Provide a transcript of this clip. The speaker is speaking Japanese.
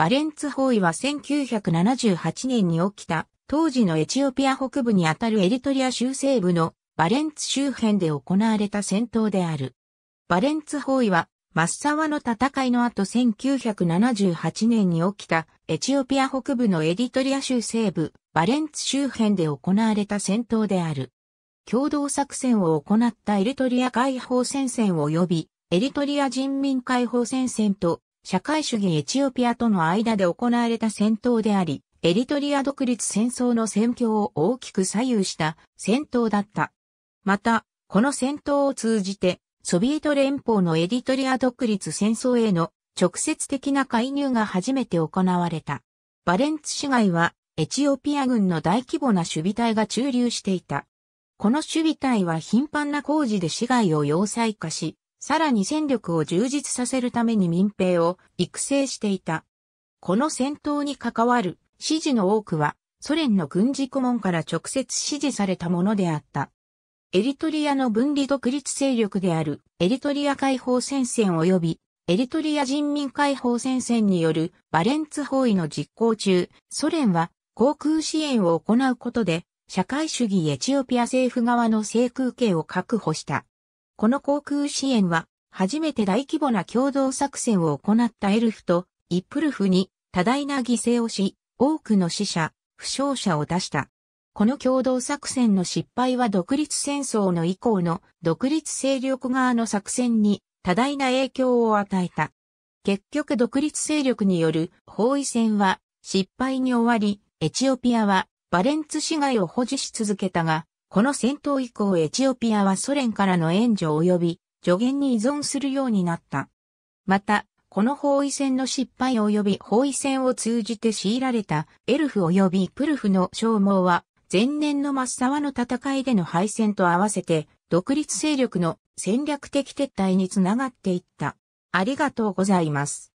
バレンツ包囲は1978年に起きた、当時のエチオピア北部にあたるエリトリア州西部のバレンツ周辺で行われた戦闘である。バレンツ包囲は、マッサワの戦いの後1978年に起きたエチオピア北部のエリトリア州西部バレンツ周辺で行われた戦闘である。共同作戦を行ったエリトリア解放戦線及びエリトリア人民解放戦線と社会主義エチオピアとの間で行われた戦闘であり、エリトリア独立戦争の戦況を大きく左右した戦闘だった。また、この戦闘を通じて、ソビエト連邦のエリトリア独立戦争への直接的な介入が初めて行われた。バレンツ市街はエチオピア軍の大規模な守備隊が駐留していた。この守備隊は頻繁な工事で市街を要塞化し、さらに戦力を充実させるために民兵を育成していた。この戦闘に関わる指示の多くはソ連の軍事顧問から直接指示されたものであった。エリトリアの分離独立勢力であるエリトリア解放戦線及びエリトリア人民解放戦線によるバレンツ包囲の実行中、ソ連は航空支援を行うことで社会主義エチオピア政府側の制空権を確保した。この航空支援は、初めて大規模な共同作戦を行ったエルフとイップルフに多大な犠牲をし、多くの死者、負傷者を出した。この共同作戦の失敗は独立戦争の以降の独立勢力側の作戦に多大な影響を与えた。結局独立勢力による包囲戦は失敗に終わり、エチオピアはバレンツ市街を保持し続けたが、この戦闘以降エチオピアはソ連からの援助及び助言に依存するようになった。また、この包囲戦の失敗及び包囲戦を通じて強いられたエルフ及びプルフの消耗は、前年のッサ沢の戦いでの敗戦と合わせて、独立勢力の戦略的撤退につながっていった。ありがとうございます。